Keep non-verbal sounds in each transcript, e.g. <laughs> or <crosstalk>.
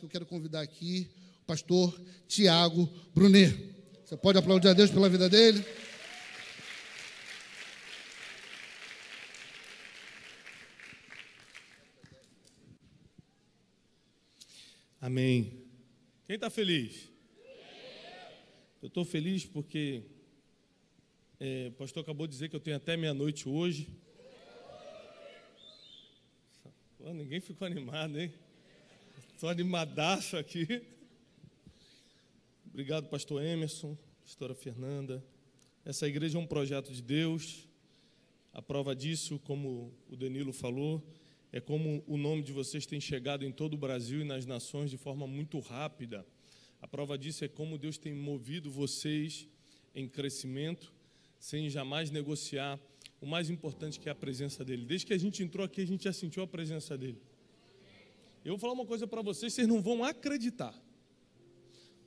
que eu quero convidar aqui o pastor Tiago Brunet. Você pode aplaudir a Deus pela vida dele? Amém. Quem está feliz? Eu estou feliz porque é, o pastor acabou de dizer que eu tenho até meia-noite hoje. Pô, ninguém ficou animado, hein? Estou animadaço aqui. Obrigado, pastor Emerson, pastora Fernanda. Essa igreja é um projeto de Deus. A prova disso, como o Danilo falou, é como o nome de vocês tem chegado em todo o Brasil e nas nações de forma muito rápida. A prova disso é como Deus tem movido vocês em crescimento, sem jamais negociar o mais importante é que é a presença dele. Desde que a gente entrou aqui, a gente já sentiu a presença dele. Eu vou falar uma coisa para vocês, vocês não vão acreditar.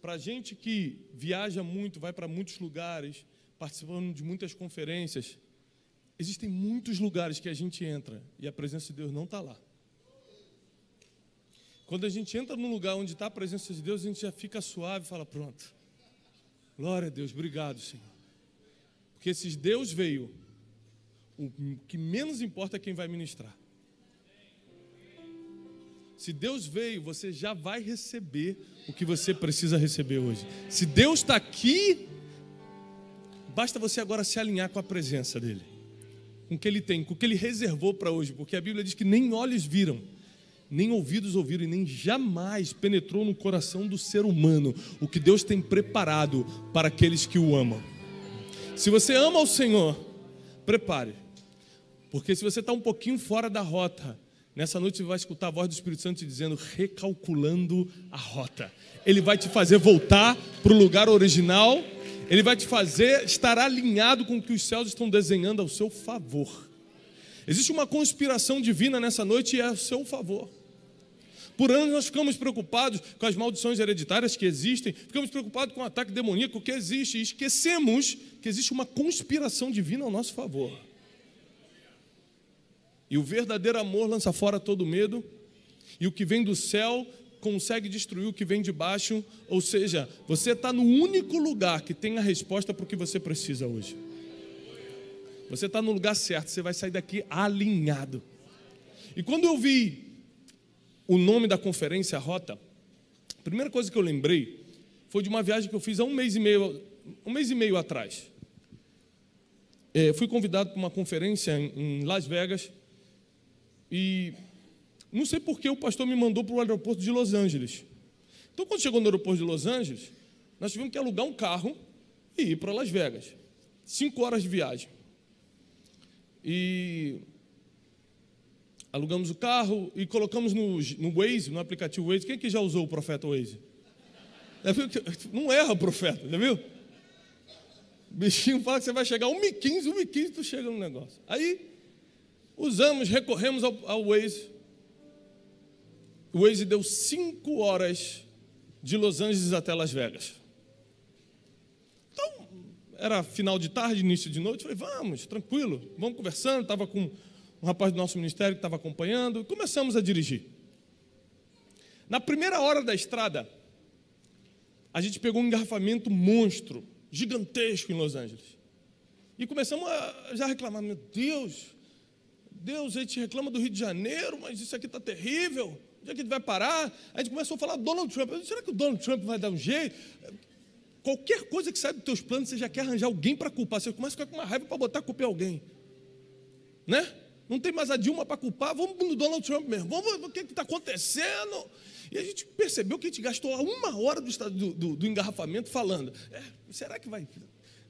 Para gente que viaja muito, vai para muitos lugares, participando de muitas conferências, existem muitos lugares que a gente entra e a presença de Deus não está lá. Quando a gente entra num lugar onde está a presença de Deus, a gente já fica suave e fala: pronto. Glória a Deus, obrigado, Senhor. Porque se Deus veio, o que menos importa é quem vai ministrar. Se Deus veio, você já vai receber o que você precisa receber hoje. Se Deus está aqui, basta você agora se alinhar com a presença dEle, com o que Ele tem, com o que Ele reservou para hoje, porque a Bíblia diz que nem olhos viram nem ouvidos ouviram e nem jamais penetrou no coração do ser humano o que Deus tem preparado para aqueles que o amam. Se você ama o Senhor, prepare, porque se você está um pouquinho fora da rota, Nessa noite você vai escutar a voz do Espírito Santo te dizendo, recalculando a rota. Ele vai te fazer voltar para o lugar original, ele vai te fazer estar alinhado com o que os céus estão desenhando ao seu favor. Existe uma conspiração divina nessa noite e é ao seu favor. Por anos nós ficamos preocupados com as maldições hereditárias que existem, ficamos preocupados com o ataque demoníaco que existe e esquecemos que existe uma conspiração divina ao nosso favor. E o verdadeiro amor lança fora todo medo, e o que vem do céu consegue destruir o que vem de baixo. Ou seja, você está no único lugar que tem a resposta para o que você precisa hoje. Você está no lugar certo, você vai sair daqui alinhado. E quando eu vi o nome da conferência, a rota, a primeira coisa que eu lembrei foi de uma viagem que eu fiz há um mês e meio, um mês e meio atrás. É, fui convidado para uma conferência em Las Vegas e não sei por que o pastor me mandou para o aeroporto de Los Angeles. Então, quando chegou no aeroporto de Los Angeles, nós tivemos que alugar um carro e ir para Las Vegas. Cinco horas de viagem. E alugamos o carro e colocamos no, no Waze, no aplicativo Waze. Quem é que já usou o profeta Waze? <laughs> Não erra o profeta, já viu? O bichinho fala que você vai chegar 1h15, 1h15 tu chega no negócio. Aí Usamos, recorremos ao, ao Waze. O Waze deu cinco horas de Los Angeles até Las Vegas. Então, era final de tarde, início de noite. Falei, vamos, tranquilo, vamos conversando. Estava com um rapaz do nosso ministério que estava acompanhando. Começamos a dirigir. Na primeira hora da estrada, a gente pegou um engarrafamento monstro, gigantesco em Los Angeles. E começamos a já reclamar: meu Deus, Deus, a gente reclama do Rio de Janeiro, mas isso aqui está terrível. Onde é que a gente vai parar? A gente começou a falar Donald Trump. Disse, Será que o Donald Trump vai dar um jeito? Qualquer coisa que sai dos teus planos, você já quer arranjar alguém para culpar. Você começa a ficar com uma raiva para botar a culpa em alguém. Né? Não tem mais a Dilma para culpar, vamos no Donald Trump mesmo. Vamos ver o que é está acontecendo. E a gente percebeu que a gente gastou uma hora do, do, do engarrafamento falando. É, será que vai?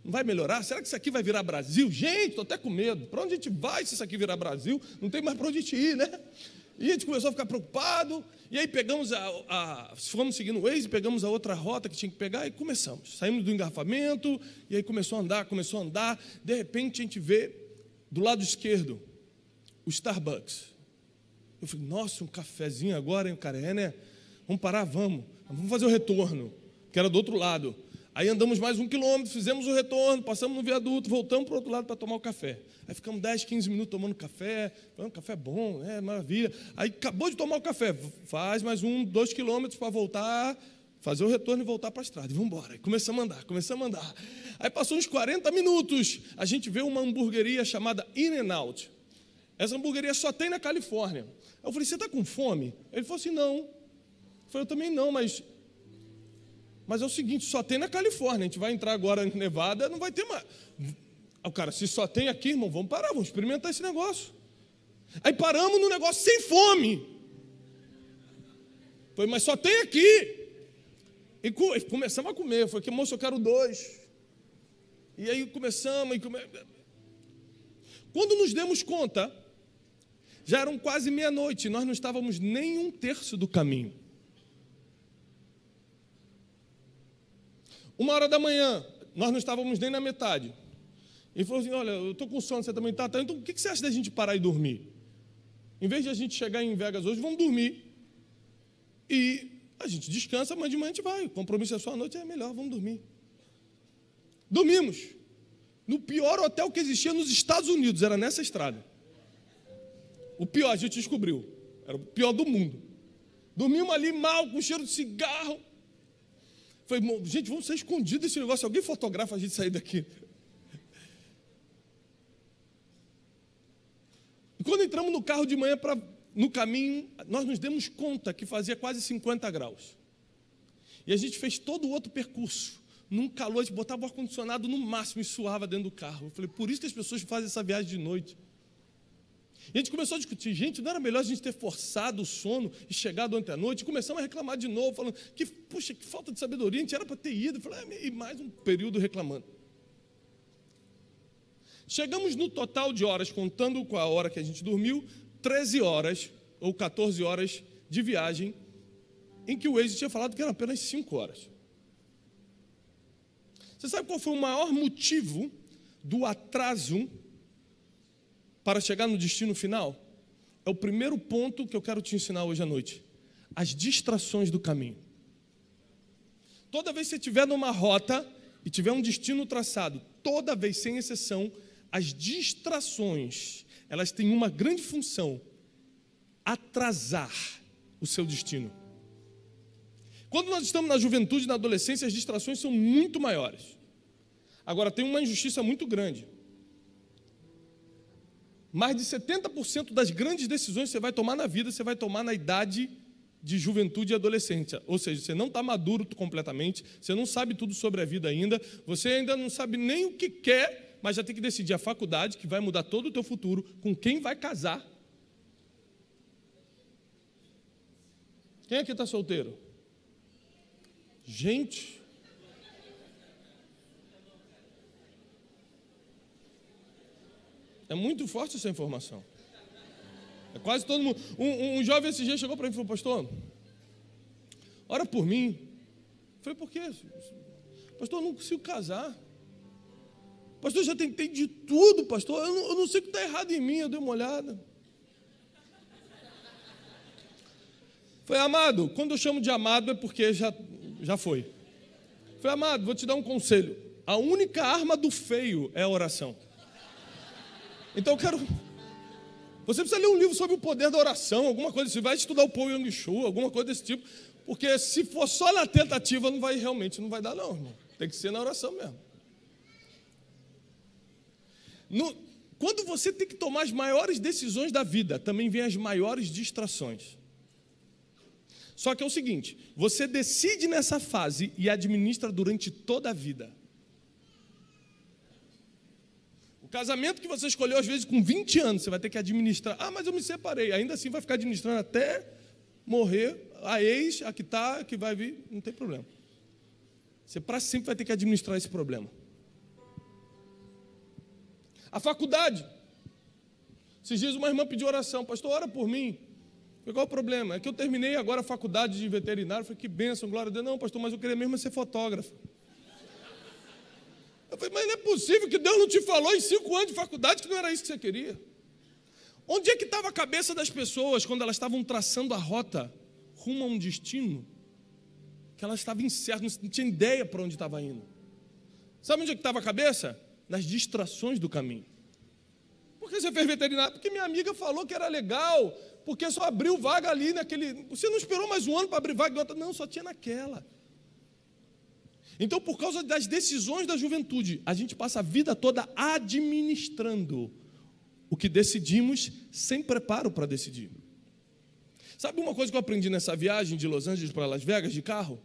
Não vai melhorar? Será que isso aqui vai virar Brasil? Gente, estou até com medo. Para onde a gente vai se isso aqui virar Brasil? Não tem mais para onde a gente ir, né? E a gente começou a ficar preocupado. E aí pegamos a, a. Fomos seguindo o Waze, pegamos a outra rota que tinha que pegar e começamos. Saímos do engarrafamento, e aí começou a andar, começou a andar. De repente a gente vê do lado esquerdo o Starbucks. Eu falei, nossa, um cafezinho agora, hein? O cara é, né? Vamos parar, vamos. Vamos fazer o retorno, que era do outro lado. Aí andamos mais um quilômetro, fizemos o retorno, passamos no viaduto, voltamos para o outro lado para tomar o café. Aí ficamos 10, 15 minutos tomando café, falando, café é bom, é maravilha. Aí acabou de tomar o café, faz mais um, dois quilômetros para voltar, fazer o retorno e voltar para a estrada. E vamos embora. começamos a andar, começamos a andar. Aí passou uns 40 minutos, a gente vê uma hamburgueria chamada In and Out. Essa hamburgueria só tem na Califórnia. Eu falei, você está com fome? Ele falou assim, não. Eu falei, eu também não, mas mas é o seguinte, só tem na Califórnia. A gente vai entrar agora em Nevada, não vai ter mais. O ah, cara, se só tem aqui, irmão, vamos parar, vamos experimentar esse negócio. Aí paramos no negócio sem fome. Foi, mas só tem aqui. E começamos a comer. Foi que, moço, eu quero dois. E aí começamos. E come... Quando nos demos conta, já eram quase meia-noite, nós não estávamos nem um terço do caminho. Uma hora da manhã, nós não estávamos nem na metade. Ele falou assim: Olha, eu estou com sono, você também está? Tá. Então, o que você acha da gente parar e dormir? Em vez de a gente chegar em Vegas hoje, vamos dormir. E a gente descansa, mas de manhã a gente vai. O compromisso é só à noite, é melhor, vamos dormir. Dormimos. No pior hotel que existia nos Estados Unidos, era nessa estrada. O pior, a gente descobriu. Era o pior do mundo. Dormimos ali mal, com cheiro de cigarro. Falei, gente, vamos ser escondidos desse negócio. Alguém fotografa a gente sair daqui. E quando entramos no carro de manhã para no caminho, nós nos demos conta que fazia quase 50 graus. E a gente fez todo o outro percurso. Num calor, a gente botava o ar-condicionado no máximo e suava dentro do carro. Eu falei, por isso que as pessoas fazem essa viagem de noite. E a gente começou a discutir, gente, não era melhor a gente ter forçado o sono e chegado ontem à noite? E começamos a reclamar de novo, falando que, puxa, que falta de sabedoria, a gente era para ter ido. Falei, ah, e mais um período reclamando. Chegamos no total de horas, contando com a hora que a gente dormiu, 13 horas ou 14 horas de viagem, em que o ex tinha falado que eram apenas 5 horas. Você sabe qual foi o maior motivo do atraso para chegar no destino final? É o primeiro ponto que eu quero te ensinar hoje à noite. As distrações do caminho. Toda vez que você estiver numa rota e tiver um destino traçado, toda vez, sem exceção, as distrações, elas têm uma grande função: atrasar o seu destino. Quando nós estamos na juventude e na adolescência, as distrações são muito maiores. Agora, tem uma injustiça muito grande mais de 70% das grandes decisões que você vai tomar na vida, você vai tomar na idade de juventude e adolescência. Ou seja, você não está maduro completamente, você não sabe tudo sobre a vida ainda, você ainda não sabe nem o que quer, mas já tem que decidir a faculdade, que vai mudar todo o teu futuro, com quem vai casar. Quem aqui está solteiro? Gente, É muito forte essa informação. É quase todo mundo. Um, um, um jovem esse dia chegou para mim e falou, pastor, ora por mim. Eu falei, por quê? Pastor, eu não consigo casar. Pastor, eu já tentei de tudo, pastor. Eu não, eu não sei o que está errado em mim. Eu dei uma olhada. Foi amado. Quando eu chamo de amado é porque já, já foi. Foi amado, vou te dar um conselho. A única arma do feio é a oração. Então eu quero. Você precisa ler um livro sobre o poder da oração, alguma coisa assim. Vai estudar o Paul Young Shu, alguma coisa desse tipo. Porque se for só na tentativa, não vai realmente não vai dar, não, irmão. Tem que ser na oração mesmo. No, quando você tem que tomar as maiores decisões da vida, também vem as maiores distrações. Só que é o seguinte: você decide nessa fase e administra durante toda a vida. O casamento que você escolheu, às vezes, com 20 anos, você vai ter que administrar. Ah, mas eu me separei. Ainda assim, vai ficar administrando até morrer. A ex, a que está, que vai vir, não tem problema. Você para sempre vai ter que administrar esse problema. A faculdade. Esses dias uma irmã pediu oração. Pastor, ora por mim. Falei, qual o problema? É que eu terminei agora a faculdade de veterinário. Falei, que bênção, glória a Deus. Não, pastor, mas eu queria mesmo ser fotógrafo. Eu falei, mas não é possível que Deus não te falou em cinco anos de faculdade que não era isso que você queria. Onde é que estava a cabeça das pessoas quando elas estavam traçando a rota rumo a um destino que elas estavam incertas, não tinha ideia para onde estava indo? Sabe onde é que estava a cabeça? Nas distrações do caminho. Por que você fez veterinário? Porque minha amiga falou que era legal, porque só abriu vaga ali naquele. Você não esperou mais um ano para abrir vaga? Não, só tinha naquela. Então, por causa das decisões da juventude, a gente passa a vida toda administrando o que decidimos sem preparo para decidir. Sabe uma coisa que eu aprendi nessa viagem de Los Angeles para Las Vegas de carro?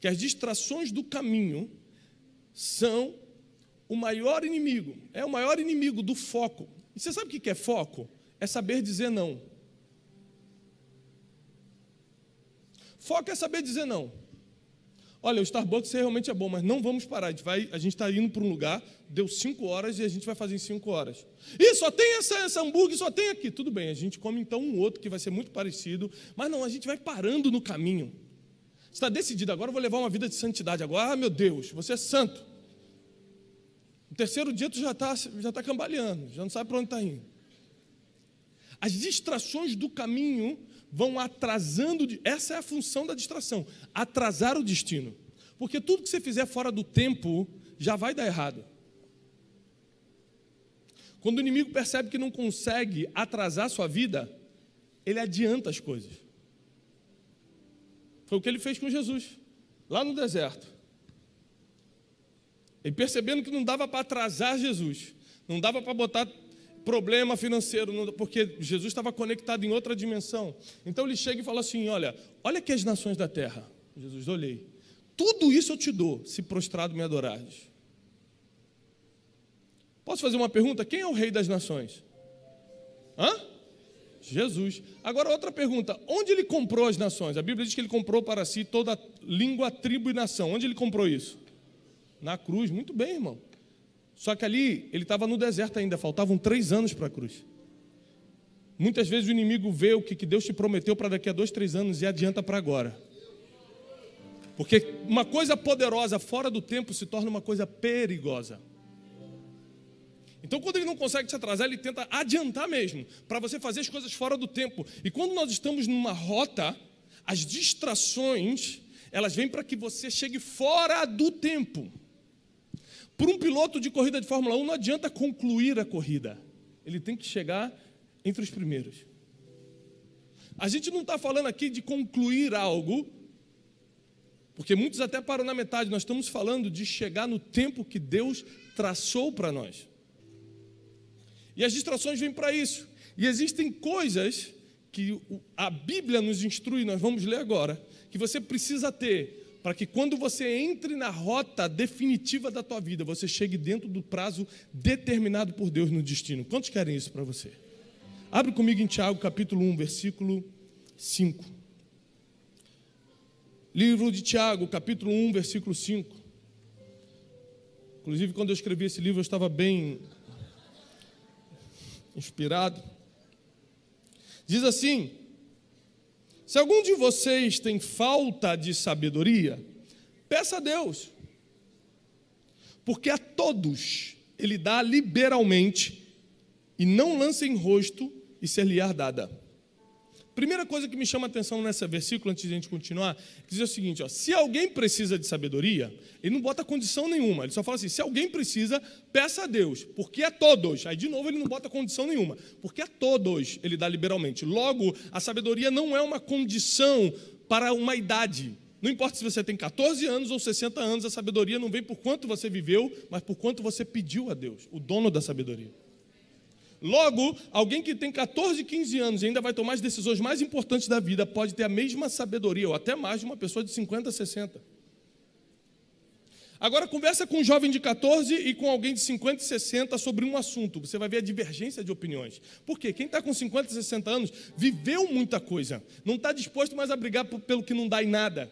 Que as distrações do caminho são o maior inimigo, é o maior inimigo do foco. E você sabe o que é foco? É saber dizer não. Foco é saber dizer não olha, o Starbucks realmente é bom, mas não vamos parar, a gente está indo para um lugar, deu cinco horas e a gente vai fazer em cinco horas. E só tem essa, essa hambúrguer, só tem aqui. Tudo bem, a gente come então um outro que vai ser muito parecido, mas não, a gente vai parando no caminho. Você está decidido, agora eu vou levar uma vida de santidade. Agora, ah, meu Deus, você é santo. No terceiro dia tu já está já tá cambaleando, já não sabe para onde está indo. As distrações do caminho vão atrasando. Essa é a função da distração: atrasar o destino. Porque tudo que você fizer fora do tempo já vai dar errado. Quando o inimigo percebe que não consegue atrasar a sua vida, ele adianta as coisas. Foi o que ele fez com Jesus, lá no deserto. E percebendo que não dava para atrasar Jesus, não dava para botar problema financeiro, porque Jesus estava conectado em outra dimensão. Então ele chega e fala assim: Olha, olha aqui as nações da terra. Jesus, olhei. Tudo isso eu te dou, se prostrado me adorares. Posso fazer uma pergunta? Quem é o rei das nações? Hã? Jesus. Agora, outra pergunta: onde ele comprou as nações? A Bíblia diz que ele comprou para si toda língua, tribo e nação. Onde ele comprou isso? Na cruz. Muito bem, irmão. Só que ali ele estava no deserto ainda, faltavam três anos para a cruz. Muitas vezes o inimigo vê o que Deus te prometeu para daqui a dois, três anos e adianta para agora. Porque uma coisa poderosa fora do tempo se torna uma coisa perigosa. Então, quando ele não consegue te atrasar, ele tenta adiantar mesmo, para você fazer as coisas fora do tempo. E quando nós estamos numa rota, as distrações, elas vêm para que você chegue fora do tempo. Para um piloto de corrida de Fórmula 1, não adianta concluir a corrida. Ele tem que chegar entre os primeiros. A gente não está falando aqui de concluir algo, porque muitos até param na metade. Nós estamos falando de chegar no tempo que Deus traçou para nós. E as distrações vêm para isso. E existem coisas que a Bíblia nos instrui, nós vamos ler agora, que você precisa ter para que quando você entre na rota definitiva da tua vida, você chegue dentro do prazo determinado por Deus no destino. Quantos querem isso para você? Abre comigo em Tiago, capítulo 1, versículo 5. Livro de Tiago, capítulo 1, versículo 5. Inclusive, quando eu escrevi esse livro, eu estava bem inspirado. Diz assim: se algum de vocês tem falta de sabedoria, peça a Deus, porque a todos Ele dá liberalmente, e não lança em rosto e ser-lhe-á dada. Primeira coisa que me chama a atenção nesse versículo, antes de a gente continuar, diz o seguinte: ó, se alguém precisa de sabedoria, ele não bota condição nenhuma, ele só fala assim: se alguém precisa, peça a Deus, porque a é todos. Aí, de novo, ele não bota condição nenhuma, porque a é todos ele dá liberalmente. Logo, a sabedoria não é uma condição para uma idade. Não importa se você tem 14 anos ou 60 anos, a sabedoria não vem por quanto você viveu, mas por quanto você pediu a Deus, o dono da sabedoria. Logo, alguém que tem 14, 15 anos e ainda vai tomar as decisões mais importantes da vida pode ter a mesma sabedoria, ou até mais, de uma pessoa de 50, 60. Agora conversa com um jovem de 14 e com alguém de 50 60 sobre um assunto. Você vai ver a divergência de opiniões. Por quê? Quem está com 50 60 anos viveu muita coisa. Não está disposto mais a brigar pelo que não dá em nada.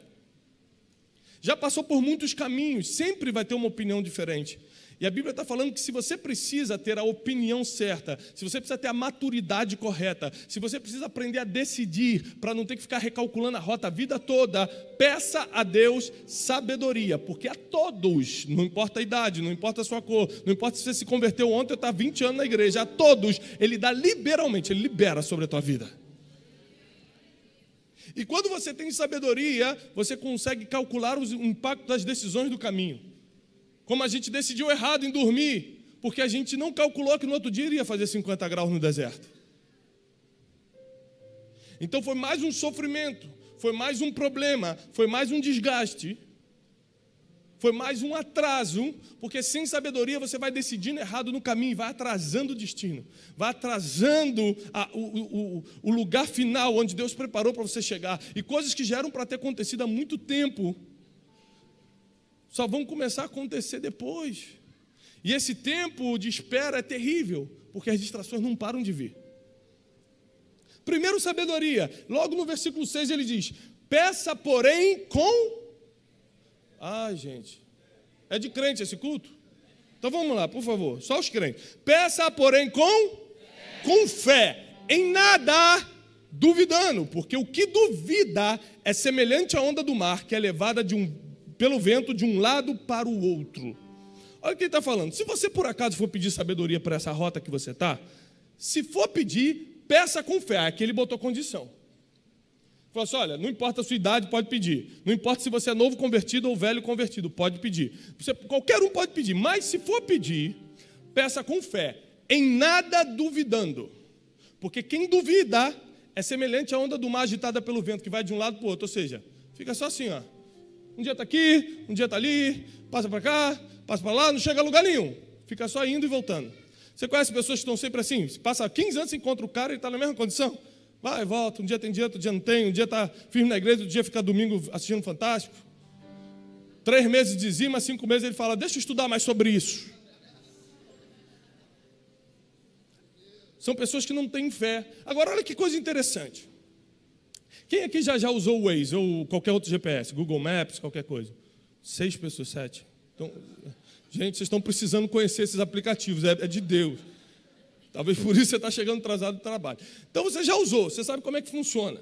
Já passou por muitos caminhos, sempre vai ter uma opinião diferente. E a Bíblia está falando que se você precisa ter a opinião certa, se você precisa ter a maturidade correta, se você precisa aprender a decidir para não ter que ficar recalculando a rota a vida toda, peça a Deus sabedoria, porque a todos, não importa a idade, não importa a sua cor, não importa se você se converteu ontem ou está 20 anos na igreja, a todos Ele dá liberalmente, Ele libera sobre a tua vida. E quando você tem sabedoria, você consegue calcular o impacto das decisões do caminho. Como a gente decidiu errado em dormir, porque a gente não calculou que no outro dia iria fazer 50 graus no deserto. Então foi mais um sofrimento, foi mais um problema, foi mais um desgaste, foi mais um atraso, porque sem sabedoria você vai decidindo errado no caminho, vai atrasando o destino, vai atrasando a, o, o, o lugar final onde Deus preparou para você chegar. E coisas que já eram para ter acontecido há muito tempo, só vão começar a acontecer depois. E esse tempo de espera é terrível, porque as distrações não param de vir. Primeiro, sabedoria. Logo no versículo 6 ele diz: Peça, porém, com. Ah, gente. É de crente esse culto? Então vamos lá, por favor. Só os crentes. Peça, porém, com. Com fé. Em nada duvidando, porque o que duvida é semelhante à onda do mar que é levada de um pelo vento de um lado para o outro. Olha o que ele está falando. Se você por acaso for pedir sabedoria para essa rota que você está, se for pedir, peça com fé. Aqui ele botou condição. Falou assim: olha, não importa a sua idade, pode pedir. Não importa se você é novo convertido ou velho convertido, pode pedir. Você, qualquer um pode pedir, mas se for pedir, peça com fé, em nada duvidando. Porque quem duvida é semelhante à onda do mar agitada pelo vento, que vai de um lado para o outro. Ou seja, fica só assim, ó. Um dia está aqui, um dia está ali, passa para cá, passa para lá, não chega a lugar nenhum. Fica só indo e voltando. Você conhece pessoas que estão sempre assim? Se passa 15 anos, você encontra o cara e está na mesma condição. Vai, volta, um dia tem dia, outro dia não tem, um dia está firme na igreja, outro dia fica domingo assistindo Fantástico. Três meses de dizima, cinco meses ele fala, deixa eu estudar mais sobre isso. São pessoas que não têm fé. Agora, olha que coisa interessante. Quem aqui já, já usou o Waze ou qualquer outro GPS? Google Maps, qualquer coisa? Seis pessoas, sete. Então, gente, vocês estão precisando conhecer esses aplicativos, é, é de Deus. Talvez por isso você está chegando atrasado do trabalho. Então você já usou, você sabe como é que funciona.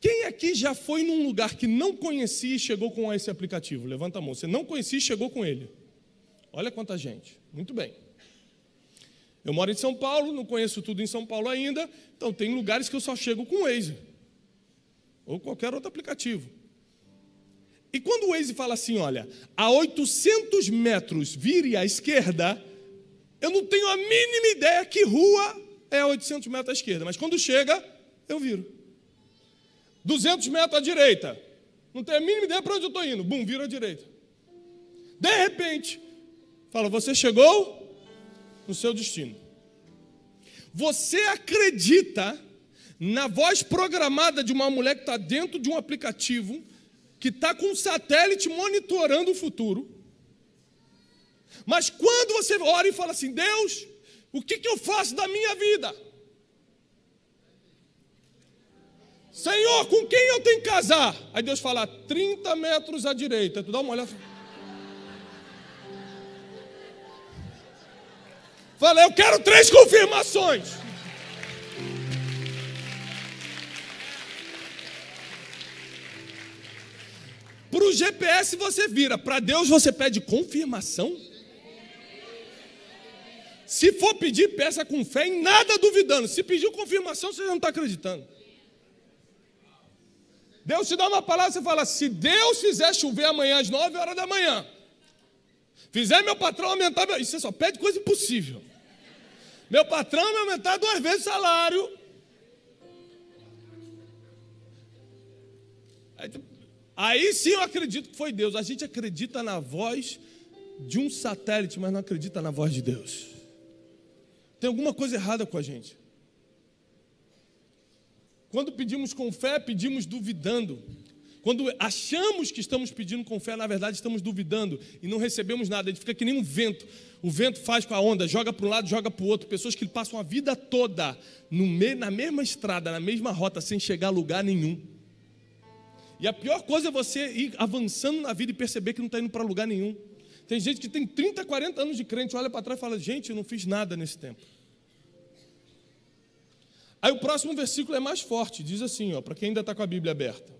Quem aqui já foi num lugar que não conhecia e chegou com esse aplicativo? Levanta a mão. Você não conhecia e chegou com ele. Olha quanta gente. Muito bem. Eu moro em São Paulo, não conheço tudo em São Paulo ainda, então tem lugares que eu só chego com o Waze ou qualquer outro aplicativo. E quando o Waze fala assim, olha, a 800 metros vire à esquerda, eu não tenho a mínima ideia que rua é a 800 metros à esquerda, mas quando chega, eu viro. 200 metros à direita, não tenho a mínima ideia para onde eu estou indo, bum, viro à direita. De repente, fala, você chegou no seu destino. Você acredita na voz programada de uma mulher que está dentro de um aplicativo, que está com um satélite monitorando o futuro. Mas quando você ora e fala assim, Deus, o que, que eu faço da minha vida? Senhor, com quem eu tenho que casar? Aí Deus fala, 30 metros à direita. Tu dá uma olhada. Assim. Falei, eu quero três confirmações. Para o GPS você vira, para Deus você pede confirmação. Se for pedir, peça com fé, em nada duvidando. Se pediu confirmação, você já não está acreditando. Deus te dá uma palavra, você fala: se Deus fizer chover amanhã às nove horas da manhã, Fizer meu patrão aumentar meu. Isso você só pede coisa impossível. Meu patrão me aumentar duas vezes o salário. aí sim eu acredito que foi Deus. A gente acredita na voz de um satélite, mas não acredita na voz de Deus. Tem alguma coisa errada com a gente. Quando pedimos com fé, pedimos duvidando. Quando achamos que estamos pedindo com fé, na verdade estamos duvidando e não recebemos nada. Ele fica que nem um vento. O vento faz com a onda, joga para um lado, joga para o outro. Pessoas que passam a vida toda meio, na mesma estrada, na mesma rota, sem chegar a lugar nenhum. E a pior coisa é você ir avançando na vida e perceber que não está indo para lugar nenhum. Tem gente que tem 30, 40 anos de crente, olha para trás e fala: gente, eu não fiz nada nesse tempo. Aí o próximo versículo é mais forte, diz assim, ó, para quem ainda está com a Bíblia aberta.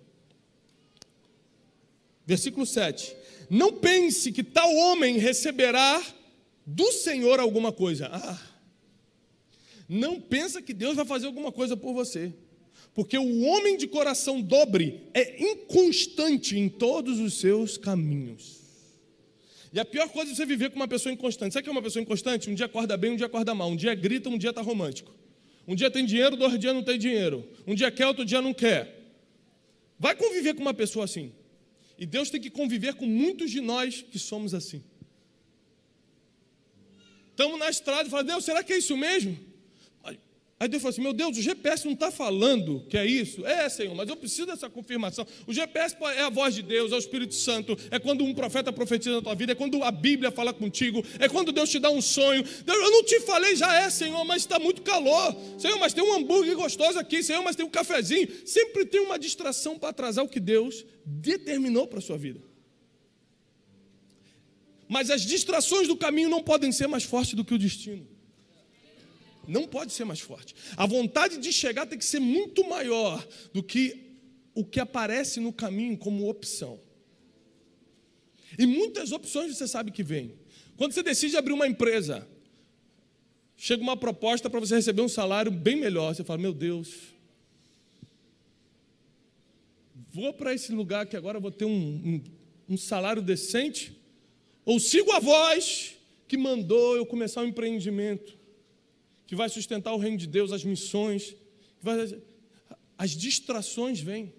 Versículo 7. Não pense que tal homem receberá do Senhor alguma coisa. Ah, não pensa que Deus vai fazer alguma coisa por você. Porque o homem de coração dobre é inconstante em todos os seus caminhos. E a pior coisa é você viver com uma pessoa inconstante. Sabe o que é uma pessoa inconstante? Um dia acorda bem, um dia acorda mal. Um dia grita, um dia está romântico. Um dia tem dinheiro, dois dias não tem dinheiro. Um dia quer, outro dia não quer. Vai conviver com uma pessoa assim. E Deus tem que conviver com muitos de nós que somos assim. Estamos na estrada e falamos, Deus, será que é isso mesmo? Aí Deus falou assim: Meu Deus, o GPS não está falando que é isso? É, Senhor, mas eu preciso dessa confirmação. O GPS é a voz de Deus, é o Espírito Santo, é quando um profeta profetiza na tua vida, é quando a Bíblia fala contigo, é quando Deus te dá um sonho. Deus, eu não te falei, já é, Senhor, mas está muito calor. Senhor, mas tem um hambúrguer gostoso aqui, Senhor, mas tem um cafezinho. Sempre tem uma distração para atrasar o que Deus determinou para a sua vida. Mas as distrações do caminho não podem ser mais fortes do que o destino. Não pode ser mais forte. A vontade de chegar tem que ser muito maior do que o que aparece no caminho como opção. E muitas opções você sabe que vem. Quando você decide abrir uma empresa, chega uma proposta para você receber um salário bem melhor. Você fala: Meu Deus, vou para esse lugar que agora vou ter um, um, um, salário decente? Ou sigo a voz que mandou eu começar um empreendimento? que vai sustentar o reino de Deus, as missões, vai... as distrações vêm.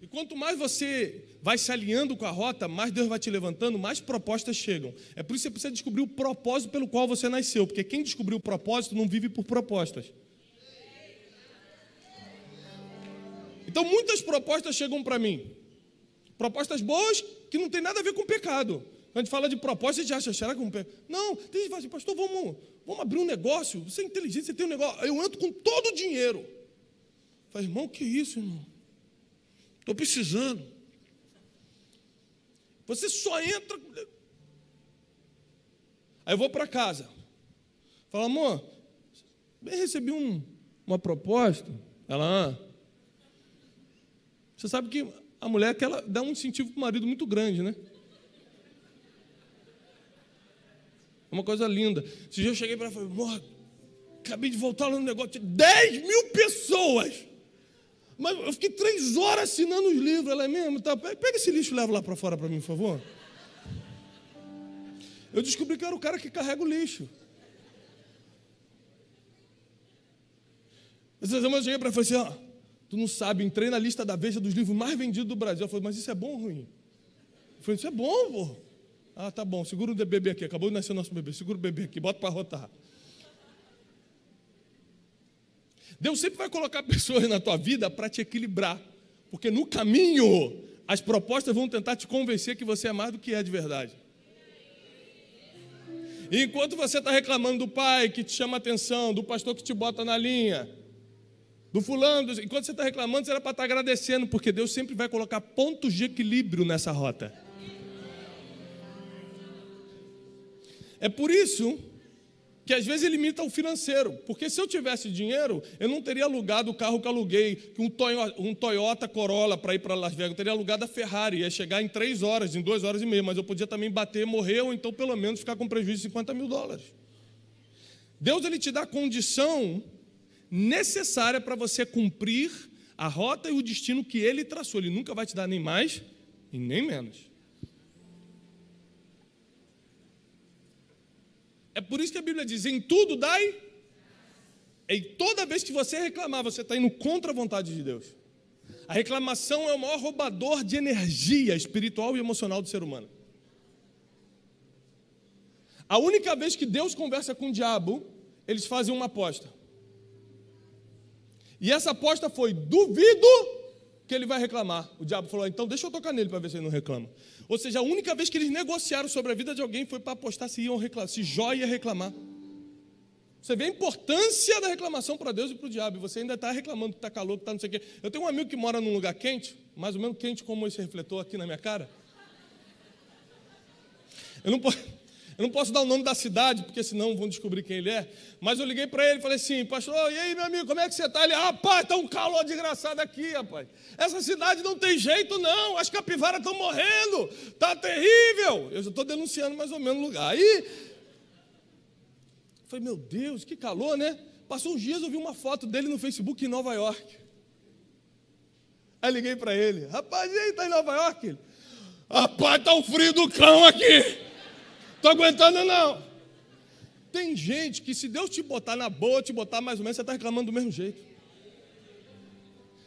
E quanto mais você vai se alinhando com a rota, mais Deus vai te levantando, mais propostas chegam. É por isso que você precisa descobrir o propósito pelo qual você nasceu, porque quem descobriu o propósito não vive por propostas. Então muitas propostas chegam para mim. Propostas boas que não tem nada a ver com pecado. Quando a gente fala de propósito, a gente acha, será que um... Não, tem gente que fala assim, pastor, vamos, vamos abrir um negócio, você é inteligente, você tem um negócio. Eu entro com todo o dinheiro. Fala, irmão, que isso, irmão? Estou precisando. Você só entra. Aí eu vou para casa. Fala, amor, bem recebi um, uma proposta. Ela, ah, você sabe que a mulher é que ela dá um incentivo para o marido muito grande, né? uma coisa linda. Esse dia eu cheguei para ela e falei, acabei de voltar lá no negócio, 10 mil pessoas. Mas eu fiquei três horas assinando os livros. Ela é mesmo? Tá, pega esse lixo e leva lá para fora para mim, por favor. Eu descobri que eu era o cara que carrega o lixo. Essas irmãs cheguei para ela e falei assim: ó, tu não sabe, entrei na lista da Veja dos livros mais vendidos do Brasil. Ela falou, mas isso é bom ou ruim? Eu falei, isso é bom, porra. Ah, tá bom, segura o bebê aqui, acabou de nascer o nosso bebê, segura o bebê aqui, bota para rotar. Deus sempre vai colocar <laughs> pessoas na tua vida para te equilibrar, porque no caminho as propostas vão tentar te convencer que você é mais do que é de verdade. E enquanto você está reclamando do pai que te chama atenção, do pastor que te bota na linha, do fulano, enquanto você está reclamando, você era para estar tá agradecendo, porque Deus sempre vai colocar pontos de equilíbrio nessa rota. É por isso que às vezes limita o financeiro, porque se eu tivesse dinheiro, eu não teria alugado o carro que aluguei, um Toyota, um Toyota Corolla para ir para Las Vegas, eu teria alugado a Ferrari, ia chegar em três horas, em duas horas e meia, mas eu podia também bater, morrer, ou então pelo menos ficar com prejuízo de 50 mil dólares. Deus ele te dá a condição necessária para você cumprir a rota e o destino que ele traçou, ele nunca vai te dar nem mais e nem menos. É por isso que a Bíblia diz: em tudo dai. E toda vez que você reclamar, você está indo contra a vontade de Deus. A reclamação é o maior roubador de energia espiritual e emocional do ser humano. A única vez que Deus conversa com o diabo, eles fazem uma aposta. E essa aposta foi: duvido que ele vai reclamar. O diabo falou: ah, então deixa eu tocar nele para ver se ele não reclama. Ou seja, a única vez que eles negociaram sobre a vida de alguém foi para apostar se iam reclamar, se Jó ia reclamar. Você vê a importância da reclamação para Deus e para o diabo. E você ainda está reclamando que está calor, que está não sei o quê. Eu tenho um amigo que mora num lugar quente, mais ou menos quente como esse refletor aqui na minha cara. Eu não posso. Eu não posso dar o nome da cidade, porque senão vão descobrir quem ele é. Mas eu liguei para ele e falei assim, pastor, oh, e aí, meu amigo, como é que você está? Ele, rapaz, está um calor desgraçado aqui, rapaz. Essa cidade não tem jeito, não. As capivaras estão morrendo. Está terrível. Eu já estou denunciando mais ou menos o lugar. Aí, falei, meu Deus, que calor, né? Passou uns dias, eu vi uma foto dele no Facebook em Nova York. Aí liguei para ele, rapaz, e aí, está em Nova York? rapaz, está o frio do cão aqui. Estou aguentando, não. Tem gente que, se Deus te botar na boa, te botar mais ou menos, você está reclamando do mesmo jeito.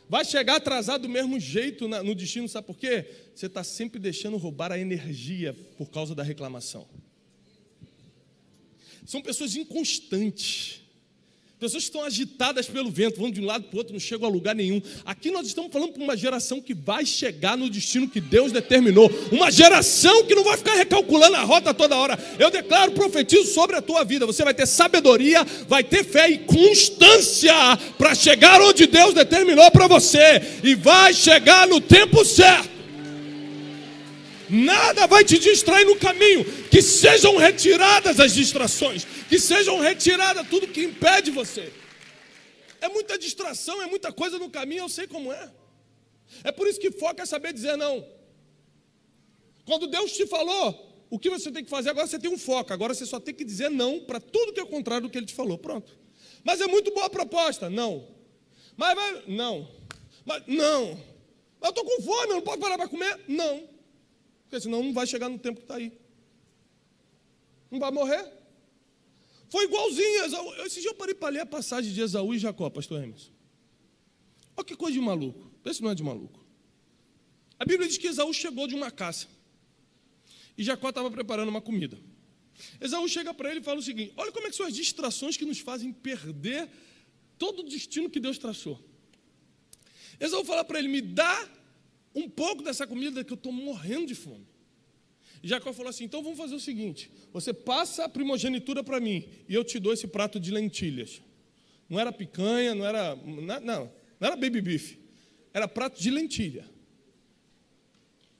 Vai chegar atrasado do mesmo jeito no destino, sabe por quê? Você está sempre deixando roubar a energia por causa da reclamação. São pessoas inconstantes. Pessoas estão agitadas pelo vento, vão de um lado para o outro, não chegam a lugar nenhum. Aqui nós estamos falando para uma geração que vai chegar no destino que Deus determinou. Uma geração que não vai ficar recalculando a rota toda hora. Eu declaro, profetizo sobre a tua vida. Você vai ter sabedoria, vai ter fé e constância para chegar onde Deus determinou para você. E vai chegar no tempo certo nada vai te distrair no caminho. Que sejam retiradas as distrações, que sejam retiradas tudo que impede você. É muita distração, é muita coisa no caminho, eu sei como é. É por isso que foca é saber dizer não. Quando Deus te falou, o que você tem que fazer agora, você tem um foco. Agora você só tem que dizer não para tudo que é o contrário do que ele te falou. Pronto. Mas é muito boa a proposta. Não. Mas vai. Não. Mas não. Mas eu estou com fome, eu não posso parar para comer? Não. Porque senão não vai chegar no tempo que está aí. Não vai morrer. Foi igualzinho. Esaú. Esse dia eu parei para ler a passagem de Esaú e Jacó, pastor Emerson. Olha que coisa de maluco. Esse não é de maluco. A Bíblia diz que Esaú chegou de uma caça. E Jacó estava preparando uma comida. Esaú chega para ele e fala o seguinte: olha como é que são as distrações que nos fazem perder todo o destino que Deus traçou. Esaú fala para ele: me dá um pouco dessa comida que eu estou morrendo de fome. Jacó falou assim: então vamos fazer o seguinte: você passa a primogenitura para mim e eu te dou esse prato de lentilhas. Não era picanha, não era. Não, não era baby beef. Era prato de lentilha.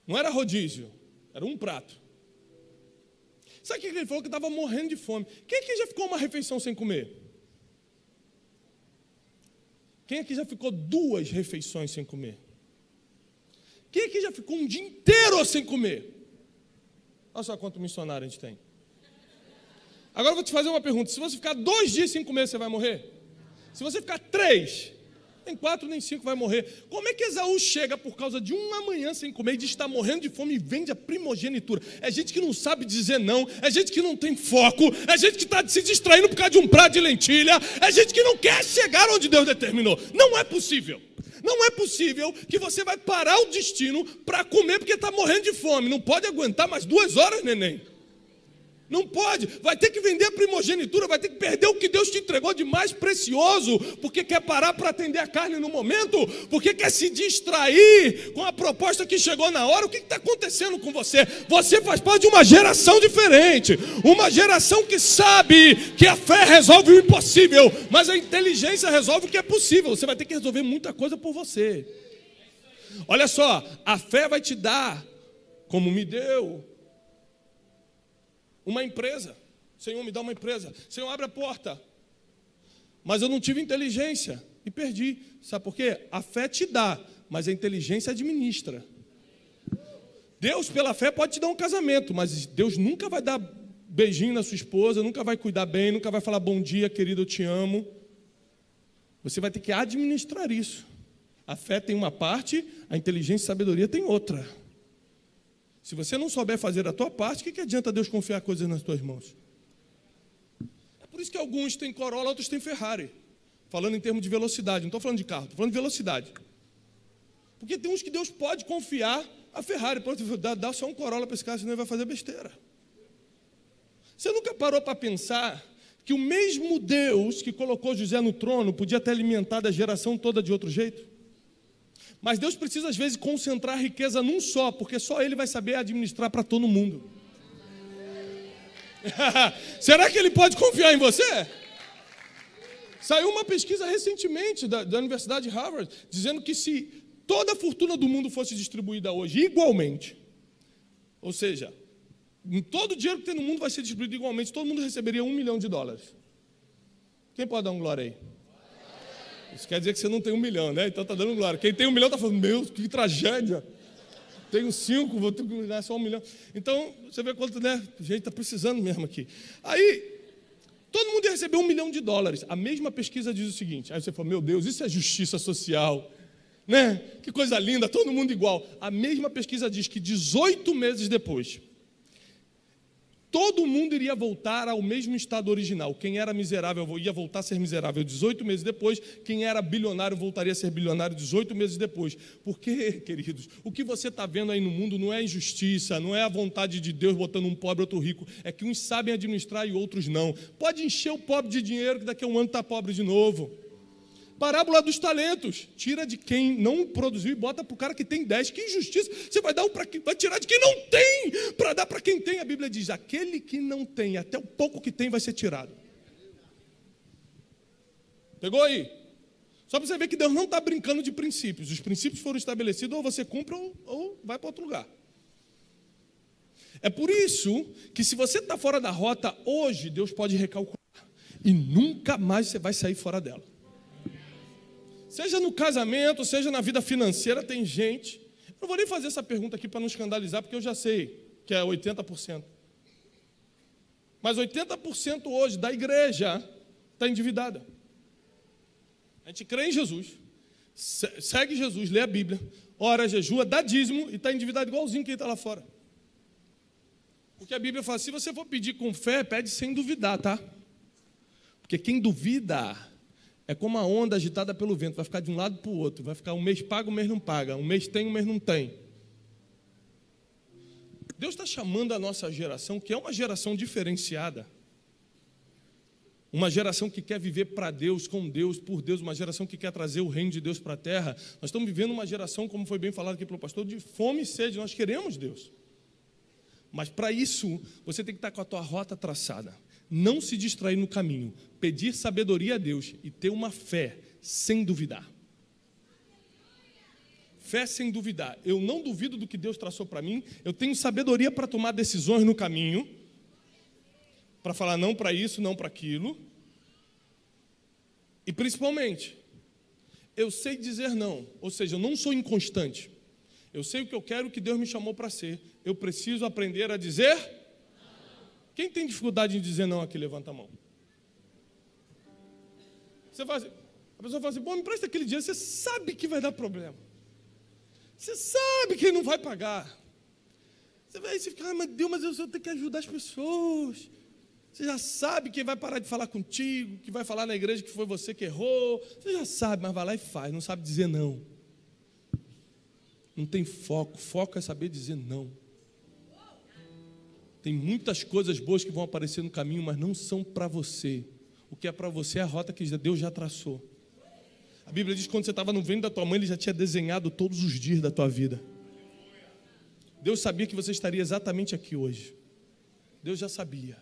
Não era rodízio. Era um prato. Sabe o que ele falou? Que estava morrendo de fome. Quem aqui já ficou uma refeição sem comer? Quem aqui já ficou duas refeições sem comer? Quem aqui já ficou um dia inteiro sem comer? Olha só quanto missionário a gente tem. Agora eu vou te fazer uma pergunta: se você ficar dois dias sem comer, você vai morrer? Se você ficar três, nem quatro, nem cinco vai morrer. Como é que Esaú chega por causa de uma manhã sem comer e diz está morrendo de fome e vende a primogenitura? É gente que não sabe dizer não, é gente que não tem foco, é gente que está se distraindo por causa de um prato de lentilha, é gente que não quer chegar onde Deus determinou. Não é possível. Não é possível que você vai parar o destino para comer porque está morrendo de fome. Não pode aguentar mais duas horas, neném. Não pode, vai ter que vender a primogenitura, vai ter que perder o que Deus te entregou de mais precioso, porque quer parar para atender a carne no momento, porque quer se distrair com a proposta que chegou na hora. O que está acontecendo com você? Você faz parte de uma geração diferente, uma geração que sabe que a fé resolve o impossível, mas a inteligência resolve o que é possível. Você vai ter que resolver muita coisa por você. Olha só, a fé vai te dar, como me deu, uma empresa. Senhor, me dá uma empresa. Senhor, abre a porta. Mas eu não tive inteligência e perdi. Sabe por quê? A fé te dá, mas a inteligência administra. Deus, pela fé, pode te dar um casamento, mas Deus nunca vai dar beijinho na sua esposa, nunca vai cuidar bem, nunca vai falar bom dia, querido, eu te amo. Você vai ter que administrar isso. A fé tem uma parte, a inteligência e a sabedoria tem outra. Se você não souber fazer a tua parte, o que, que adianta Deus confiar coisas nas tuas mãos? É por isso que alguns têm Corolla, outros têm Ferrari. Falando em termos de velocidade, não estou falando de carro, estou falando de velocidade. Porque tem uns que Deus pode confiar a Ferrari. Pronto, dá, dá só um Corolla para esse cara, senão ele vai fazer besteira. Você nunca parou para pensar que o mesmo Deus que colocou José no trono podia ter alimentado a geração toda de outro jeito? Mas Deus precisa, às vezes, concentrar a riqueza num só, porque só Ele vai saber administrar para todo mundo. <laughs> Será que Ele pode confiar em você? Saiu uma pesquisa recentemente da, da Universidade de Harvard dizendo que se toda a fortuna do mundo fosse distribuída hoje igualmente, ou seja, todo o dinheiro que tem no mundo vai ser distribuído igualmente, todo mundo receberia um milhão de dólares. Quem pode dar um glória aí? Isso quer dizer que você não tem um milhão, né? Então tá dando glória. Quem tem um milhão tá falando, meu, que tragédia. Tenho cinco, vou ter que dar só um milhão. Então, você vê quanto, né? A gente tá precisando mesmo aqui. Aí, todo mundo ia receber um milhão de dólares. A mesma pesquisa diz o seguinte. Aí você fala, meu Deus, isso é justiça social. Né? Que coisa linda, todo mundo igual. A mesma pesquisa diz que 18 meses depois, todo mundo iria voltar ao mesmo estado original. Quem era miserável ia voltar a ser miserável 18 meses depois, quem era bilionário voltaria a ser bilionário 18 meses depois. Porque, <laughs> queridos, o que você está vendo aí no mundo não é injustiça, não é a vontade de Deus botando um pobre outro rico, é que uns sabem administrar e outros não. Pode encher o pobre de dinheiro que daqui a um ano está pobre de novo. Parábola dos talentos. Tira de quem não produziu e bota para o cara que tem dez. Que injustiça. Você vai dar para vai tirar de quem não tem, para dar para quem tem. A Bíblia diz: aquele que não tem, até o pouco que tem vai ser tirado. Pegou aí? Só para você ver que Deus não está brincando de princípios. Os princípios foram estabelecidos, ou você cumpre ou, ou vai para outro lugar. É por isso que se você está fora da rota hoje, Deus pode recalcular. E nunca mais você vai sair fora dela. Seja no casamento, seja na vida financeira, tem gente. Eu não vou nem fazer essa pergunta aqui para não escandalizar, porque eu já sei que é 80%. Mas 80% hoje da igreja está endividada. A gente crê em Jesus, segue Jesus, lê a Bíblia, ora, jejua, dá dízimo e está endividado igualzinho quem está lá fora. Porque a Bíblia fala: se você for pedir com fé, pede sem duvidar, tá? Porque quem duvida é como a onda agitada pelo vento, vai ficar de um lado para o outro, vai ficar um mês paga, um mês não paga, um mês tem, um mês não tem. Deus está chamando a nossa geração, que é uma geração diferenciada, uma geração que quer viver para Deus, com Deus, por Deus, uma geração que quer trazer o reino de Deus para a terra. Nós estamos vivendo uma geração, como foi bem falado aqui pelo pastor, de fome e sede, nós queremos Deus. Mas para isso, você tem que estar tá com a tua rota traçada não se distrair no caminho, pedir sabedoria a Deus e ter uma fé sem duvidar. Fé sem duvidar. Eu não duvido do que Deus traçou para mim, eu tenho sabedoria para tomar decisões no caminho, para falar não para isso, não para aquilo. E principalmente, eu sei dizer não, ou seja, eu não sou inconstante. Eu sei o que eu quero, o que Deus me chamou para ser. Eu preciso aprender a dizer quem tem dificuldade em dizer não aqui, levanta a mão. Você faz, a pessoa fala assim: bom, me presta aquele dinheiro, você sabe que vai dar problema. Você sabe que não vai pagar. Você vai você fica, ah, mas Deus, mas eu tenho que ajudar as pessoas. Você já sabe quem vai parar de falar contigo, que vai falar na igreja que foi você que errou. Você já sabe, mas vai lá e faz, não sabe dizer não. Não tem foco. Foco é saber dizer não. Tem muitas coisas boas que vão aparecer no caminho, mas não são para você. O que é para você é a rota que Deus já traçou. A Bíblia diz que quando você estava no ventre da tua mãe, ele já tinha desenhado todos os dias da tua vida. Deus sabia que você estaria exatamente aqui hoje. Deus já sabia.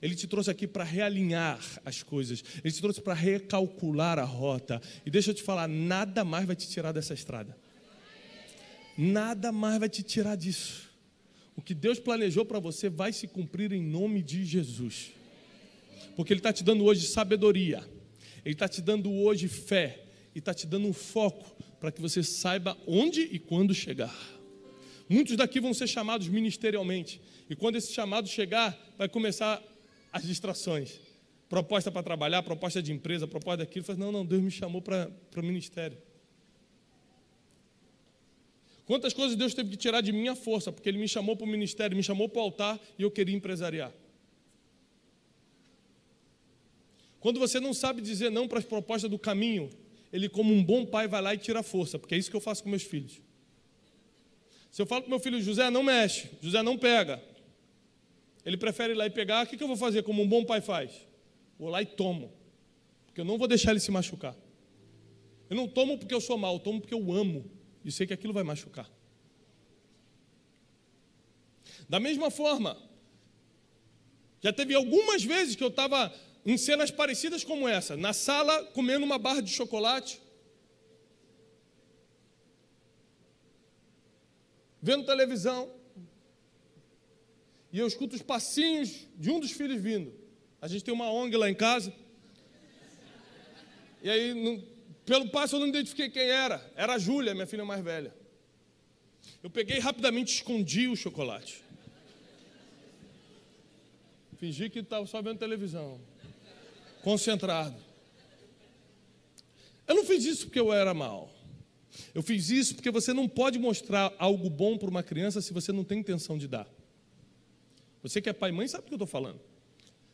Ele te trouxe aqui para realinhar as coisas. Ele te trouxe para recalcular a rota. E deixa eu te falar, nada mais vai te tirar dessa estrada. Nada mais vai te tirar disso. O que Deus planejou para você vai se cumprir em nome de Jesus. Porque Ele está te dando hoje sabedoria, Ele está te dando hoje fé, e está te dando um foco para que você saiba onde e quando chegar. Muitos daqui vão ser chamados ministerialmente, e quando esse chamado chegar, vai começar as distrações. Proposta para trabalhar, proposta de empresa, proposta daquilo. Fala, não, não, Deus me chamou para o ministério. Quantas coisas Deus teve que tirar de minha força, porque Ele me chamou para o ministério, me chamou para o altar e eu queria empresariar. Quando você não sabe dizer não para as propostas do caminho, ele, como um bom pai, vai lá e tira a força, porque é isso que eu faço com meus filhos. Se eu falo para meu filho, José, não mexe, José, não pega. Ele prefere ir lá e pegar, o que, eu vou fazer como um bom pai faz? Vou lá e tomo, porque eu não vou deixar ele se machucar. Eu não tomo porque eu sou mal, eu tomo porque eu amo e sei que aquilo vai machucar. Da mesma forma, já teve algumas vezes que eu estava em cenas parecidas como essa, na sala comendo uma barra de chocolate, vendo televisão, e eu escuto os passinhos de um dos filhos vindo. A gente tem uma ONG lá em casa. E aí, pelo passo eu não identifiquei quem era. Era a Júlia, minha filha mais velha. Eu peguei e rapidamente escondi o chocolate. Fingi que estava só vendo televisão. Concentrado. Eu não fiz isso porque eu era mal. Eu fiz isso porque você não pode mostrar algo bom para uma criança se você não tem intenção de dar. Você que é pai e mãe sabe o que eu estou falando.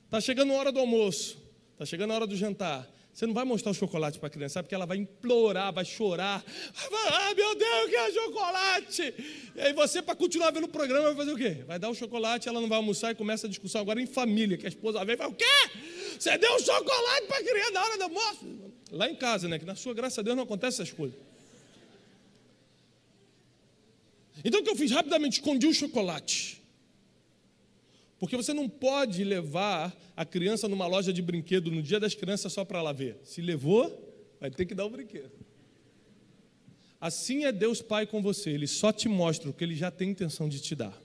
Está chegando a hora do almoço, está chegando a hora do jantar. Você não vai mostrar o chocolate para a criança, sabe? porque ela vai implorar, vai chorar. Vai falar, ah, meu Deus, que é chocolate! E aí você, para continuar vendo o programa, vai fazer o quê? Vai dar o chocolate, ela não vai almoçar e começa a discussão agora em família, que a esposa vem e fala, o quê? Você deu chocolate para a criança na hora do almoço? Lá em casa, né? Que na sua, graça a Deus, não acontece essas coisas. Então o que eu fiz? Rapidamente escondi o chocolate. Porque você não pode levar a criança numa loja de brinquedo no dia das crianças só para lá ver. Se levou, vai ter que dar o brinquedo. Assim é Deus Pai com você, Ele só te mostra o que Ele já tem intenção de te dar.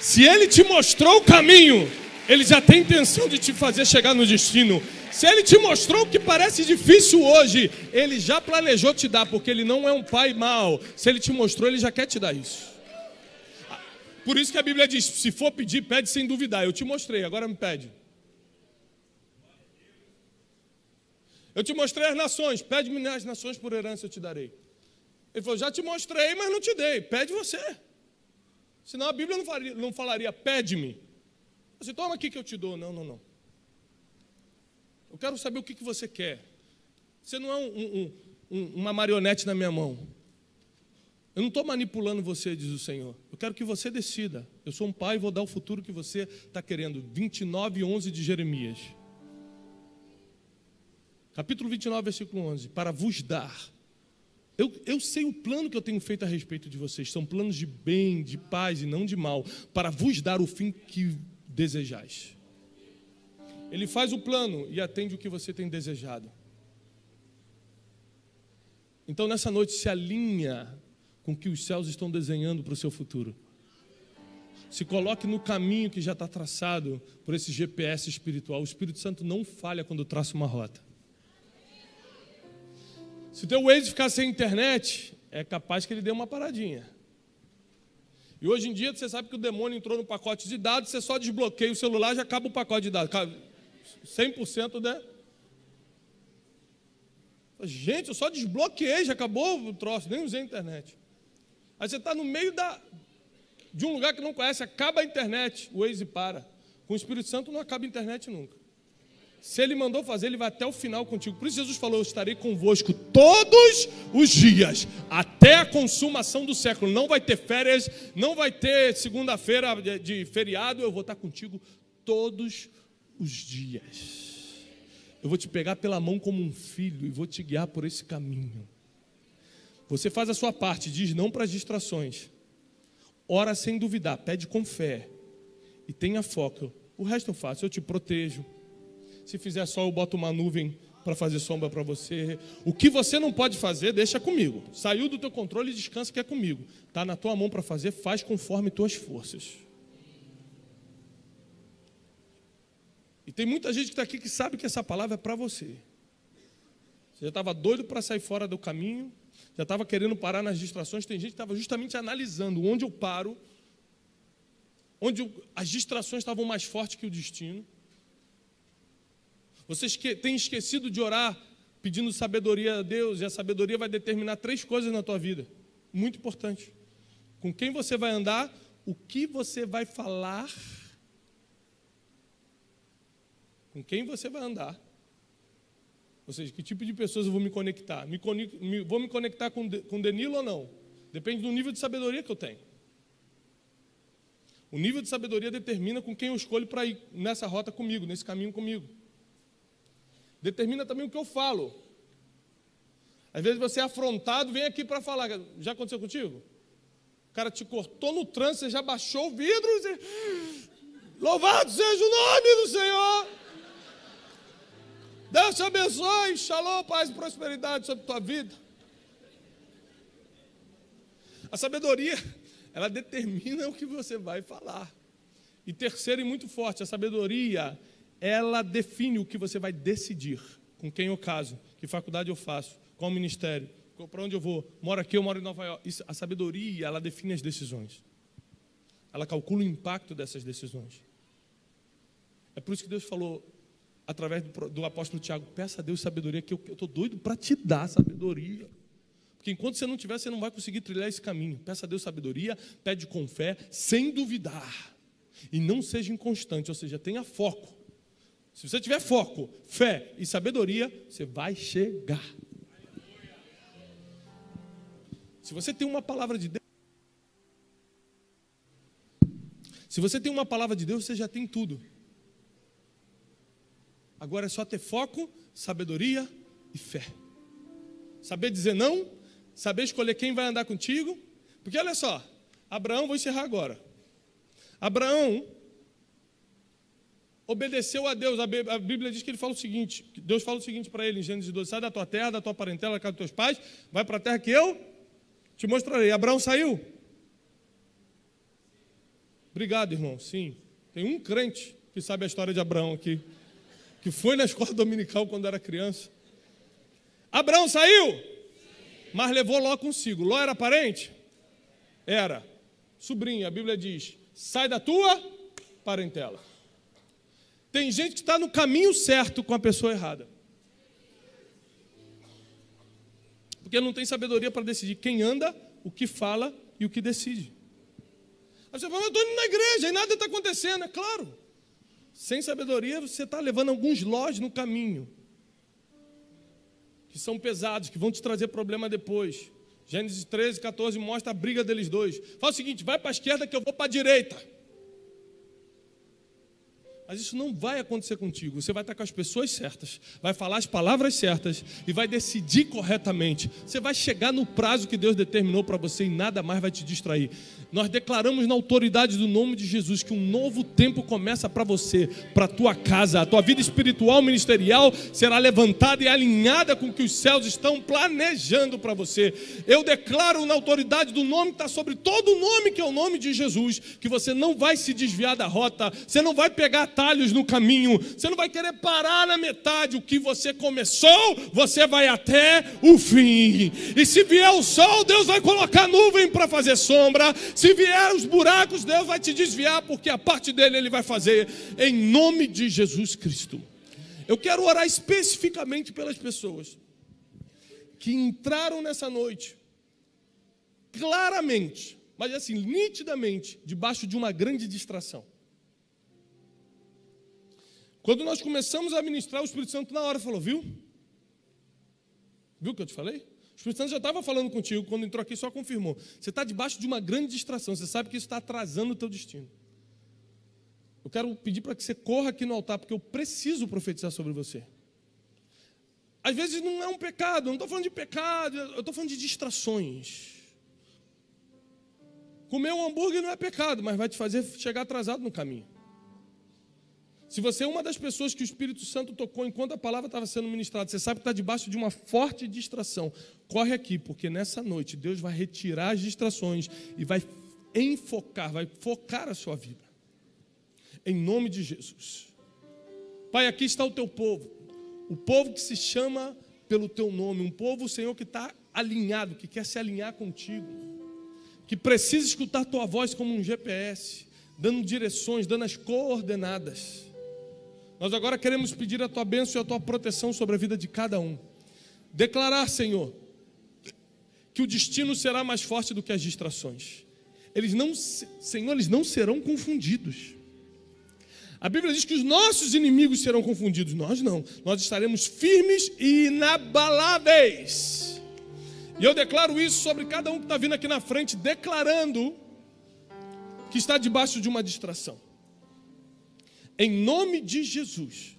Se Ele te mostrou o caminho, Ele já tem intenção de te fazer chegar no destino. Se Ele te mostrou o que parece difícil hoje, Ele já planejou te dar, porque Ele não é um Pai mau. Se Ele te mostrou, Ele já quer te dar isso. Por isso que a Bíblia diz: se for pedir, pede sem duvidar. Eu te mostrei, agora me pede. Eu te mostrei as nações, pede-me as nações por herança, eu te darei. Ele falou: já te mostrei, mas não te dei. Pede você. Senão a Bíblia não falaria, não falaria pede-me. Você toma aqui que eu te dou. Não, não, não. Eu quero saber o que, que você quer. Você não é um, um, um, uma marionete na minha mão. Eu não estou manipulando você, diz o Senhor. Eu quero que você decida. Eu sou um pai e vou dar o futuro que você está querendo. 29, 11 de Jeremias. Capítulo 29, versículo 11. Para vos dar. Eu, eu sei o plano que eu tenho feito a respeito de vocês. São planos de bem, de paz e não de mal. Para vos dar o fim que desejais. Ele faz o plano e atende o que você tem desejado. Então, nessa noite, se alinha com que os céus estão desenhando para o seu futuro. Se coloque no caminho que já está traçado por esse GPS espiritual. O Espírito Santo não falha quando traça uma rota. Se o teu Waze ficar sem internet, é capaz que ele dê uma paradinha. E hoje em dia você sabe que o demônio entrou no pacote de dados, você só desbloqueia o celular já acaba o pacote de dados. 100% né? Gente, eu só desbloqueei, já acabou o troço, nem usei a internet. Aí você está no meio da, de um lugar que não conhece, acaba a internet, o Waze para. Com o Espírito Santo não acaba a internet nunca. Se ele mandou fazer, ele vai até o final contigo. Por isso Jesus falou: Eu estarei convosco todos os dias, até a consumação do século. Não vai ter férias, não vai ter segunda-feira de feriado, eu vou estar contigo todos os dias. Eu vou te pegar pela mão como um filho e vou te guiar por esse caminho. Você faz a sua parte, diz não para as distrações. Ora sem duvidar, pede com fé. E tenha foco. O resto eu faço, eu te protejo. Se fizer só, eu boto uma nuvem para fazer sombra para você. O que você não pode fazer, deixa comigo. Saiu do teu controle, e descansa que é comigo. Tá na tua mão para fazer, faz conforme tuas forças. E tem muita gente que está aqui que sabe que essa palavra é para você. Você já estava doido para sair fora do caminho, já estava querendo parar nas distrações, tem gente que estava justamente analisando onde eu paro, onde as distrações estavam mais fortes que o destino. Você esque, tem esquecido de orar pedindo sabedoria a Deus, e a sabedoria vai determinar três coisas na tua vida, muito importante. Com quem você vai andar, o que você vai falar, com quem você vai andar ou seja, que tipo de pessoas eu vou me conectar? Me me, vou me conectar com, com Danilo ou não? Depende do nível de sabedoria que eu tenho. O nível de sabedoria determina com quem eu escolho para ir nessa rota comigo, nesse caminho comigo. Determina também o que eu falo. Às vezes você é afrontado, vem aqui para falar. Já aconteceu contigo? O cara te cortou no trânsito, você já baixou o vidro. Você... Louvado seja o nome do Senhor! Deus te abençoe, shalom, paz e prosperidade sobre tua vida. A sabedoria, ela determina o que você vai falar. E terceiro e muito forte, a sabedoria, ela define o que você vai decidir, com quem eu caso, que faculdade eu faço, qual ministério, para onde eu vou, moro aqui, eu moro em Nova York. Isso, a sabedoria, ela define as decisões. Ela calcula o impacto dessas decisões. É por isso que Deus falou: através do, do apóstolo Tiago, peça a Deus sabedoria, que eu estou doido para te dar sabedoria. Porque enquanto você não tiver, você não vai conseguir trilhar esse caminho. Peça a Deus sabedoria, pede com fé, sem duvidar. E não seja inconstante, ou seja, tenha foco. Se você tiver foco, fé e sabedoria, você vai chegar. Se você tem uma palavra de Deus. Se você tem uma palavra de Deus, você já tem tudo. Agora é só ter foco, sabedoria e fé. Saber dizer não, saber escolher quem vai andar contigo. Porque olha só, Abraão, vou encerrar agora. Abraão obedeceu a Deus. A Bíblia diz que ele fala o seguinte: Deus fala o seguinte para ele em Gênesis 12: sai da tua terra, da tua parentela, da casa dos teus pais, vai para a terra que eu te mostrarei. Abraão saiu. Obrigado, irmão. Sim. Tem um crente que sabe a história de Abraão aqui que foi na escola dominical quando era criança. Abraão saiu, mas levou Ló consigo. Ló era parente? Era. sobrinha. a Bíblia diz: sai da tua parentela. Tem gente que está no caminho certo com a pessoa errada. Porque não tem sabedoria para decidir quem anda, o que fala e o que decide. Aí você fala, mas eu estou indo na igreja e nada está acontecendo. É claro. Sem sabedoria, você está levando alguns lós no caminho, que são pesados, que vão te trazer problema depois. Gênesis 13, 14 mostra a briga deles dois. Fala o seguinte: vai para a esquerda que eu vou para a direita. Mas isso não vai acontecer contigo. Você vai estar com as pessoas certas, vai falar as palavras certas e vai decidir corretamente. Você vai chegar no prazo que Deus determinou para você e nada mais vai te distrair. Nós declaramos na autoridade do nome de Jesus que um novo tempo começa para você, para a tua casa. A tua vida espiritual, ministerial será levantada e alinhada com o que os céus estão planejando para você. Eu declaro na autoridade do nome que está sobre todo o nome, que é o nome de Jesus, que você não vai se desviar da rota, você não vai pegar atalhos no caminho. Você não vai querer parar na metade. O que você começou, você vai até o fim. E se vier o sol, Deus vai colocar nuvem para fazer sombra. Se vier os buracos, Deus vai te desviar, porque a parte dele ele vai fazer. Em nome de Jesus Cristo. Eu quero orar especificamente pelas pessoas que entraram nessa noite claramente, mas assim, nitidamente, debaixo de uma grande distração. Quando nós começamos a ministrar, o Espírito Santo na hora falou, viu? Viu o que eu te falei? O Espírito Santo já estava falando contigo, quando entrou aqui só confirmou. Você está debaixo de uma grande distração, você sabe que isso está atrasando o teu destino. Eu quero pedir para que você corra aqui no altar, porque eu preciso profetizar sobre você. Às vezes não é um pecado, eu não estou falando de pecado, eu estou falando de distrações. Comer um hambúrguer não é pecado, mas vai te fazer chegar atrasado no caminho. Se você é uma das pessoas que o Espírito Santo tocou enquanto a palavra estava sendo ministrada, você sabe que está debaixo de uma forte distração. Corre aqui, porque nessa noite Deus vai retirar as distrações e vai enfocar, vai focar a sua vida. Em nome de Jesus. Pai, aqui está o teu povo. O povo que se chama pelo teu nome. Um povo, Senhor, que está alinhado, que quer se alinhar contigo. Que precisa escutar tua voz como um GPS, dando direções, dando as coordenadas. Nós agora queremos pedir a tua bênção e a tua proteção sobre a vida de cada um. Declarar, Senhor, que o destino será mais forte do que as distrações. Eles não, Senhor, eles não serão confundidos. A Bíblia diz que os nossos inimigos serão confundidos. Nós não. Nós estaremos firmes e inabaláveis. E eu declaro isso sobre cada um que está vindo aqui na frente, declarando que está debaixo de uma distração em nome de Jesus,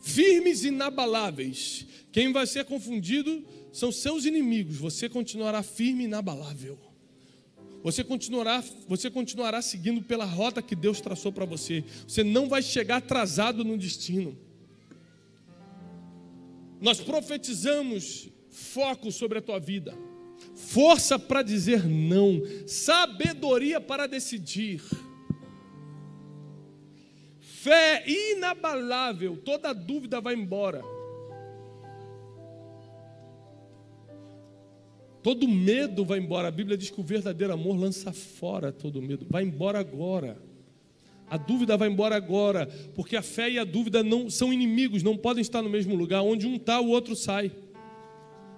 firmes e inabaláveis. Quem vai ser confundido são seus inimigos. Você continuará firme e inabalável. Você continuará, você continuará seguindo pela rota que Deus traçou para você. Você não vai chegar atrasado no destino. Nós profetizamos foco sobre a tua vida, força para dizer não, sabedoria para decidir fé inabalável, toda dúvida vai embora. Todo medo vai embora. A Bíblia diz que o verdadeiro amor lança fora todo medo. Vai embora agora. A dúvida vai embora agora, porque a fé e a dúvida não são inimigos, não podem estar no mesmo lugar. Onde um está, o outro sai.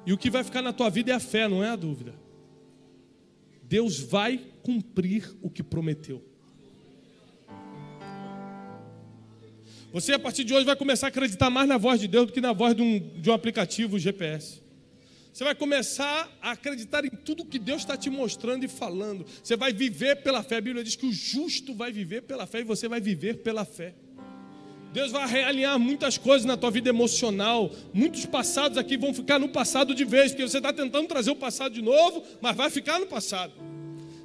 E o que vai ficar na tua vida é a fé, não é a dúvida. Deus vai cumprir o que prometeu. Você, a partir de hoje, vai começar a acreditar mais na voz de Deus do que na voz de um, de um aplicativo GPS. Você vai começar a acreditar em tudo que Deus está te mostrando e falando. Você vai viver pela fé. A Bíblia diz que o justo vai viver pela fé e você vai viver pela fé. Deus vai realinhar muitas coisas na tua vida emocional. Muitos passados aqui vão ficar no passado de vez, porque você está tentando trazer o passado de novo, mas vai ficar no passado.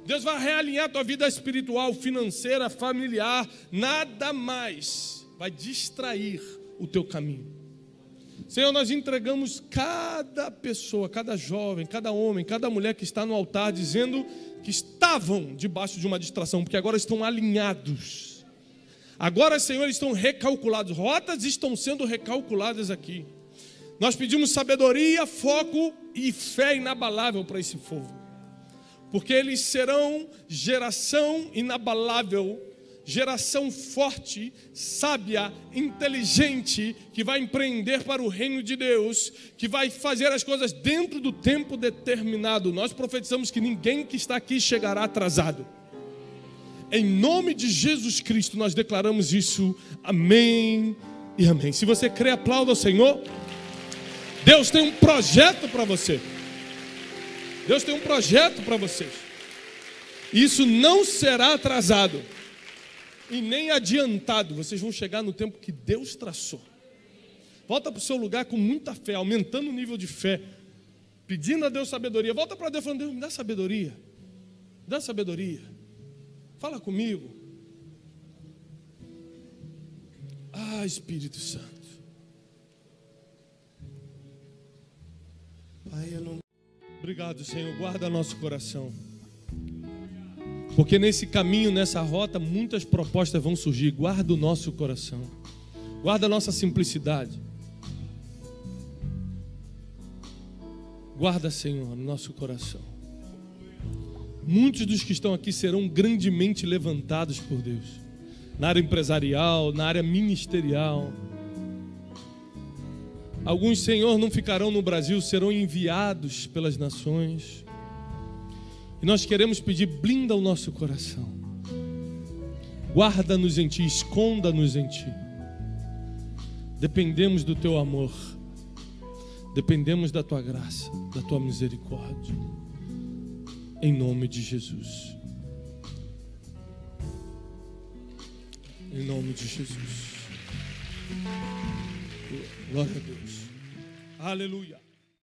Deus vai realinhar a tua vida espiritual, financeira, familiar, nada mais vai distrair o teu caminho. Senhor, nós entregamos cada pessoa, cada jovem, cada homem, cada mulher que está no altar, dizendo que estavam debaixo de uma distração, porque agora estão alinhados. Agora, Senhor, eles estão recalculados, rotas estão sendo recalculadas aqui. Nós pedimos sabedoria, foco e fé inabalável para esse povo, porque eles serão geração inabalável geração forte, sábia, inteligente, que vai empreender para o reino de Deus, que vai fazer as coisas dentro do tempo determinado. Nós profetizamos que ninguém que está aqui chegará atrasado. Em nome de Jesus Cristo, nós declaramos isso. Amém e amém. Se você crê, aplauda o Senhor. Deus tem um projeto para você. Deus tem um projeto para vocês. Isso não será atrasado e nem adiantado. Vocês vão chegar no tempo que Deus traçou. Volta para o seu lugar com muita fé, aumentando o nível de fé, pedindo a Deus sabedoria. Volta para Deus falando: Deus, me dá sabedoria, me dá sabedoria, fala comigo. Ah, Espírito Santo. Pai, eu não. Obrigado, Senhor. Guarda nosso coração. Porque nesse caminho, nessa rota, muitas propostas vão surgir. Guarda o nosso coração. Guarda a nossa simplicidade. Guarda, Senhor, nosso coração. Muitos dos que estão aqui serão grandemente levantados por Deus. Na área empresarial, na área ministerial. Alguns, Senhor, não ficarão no Brasil, serão enviados pelas nações. E nós queremos pedir: blinda o nosso coração, guarda-nos em Ti, esconda-nos em Ti. Dependemos do Teu amor, dependemos da Tua graça, da Tua misericórdia. Em nome de Jesus. Em nome de Jesus. Glória a Deus. Aleluia.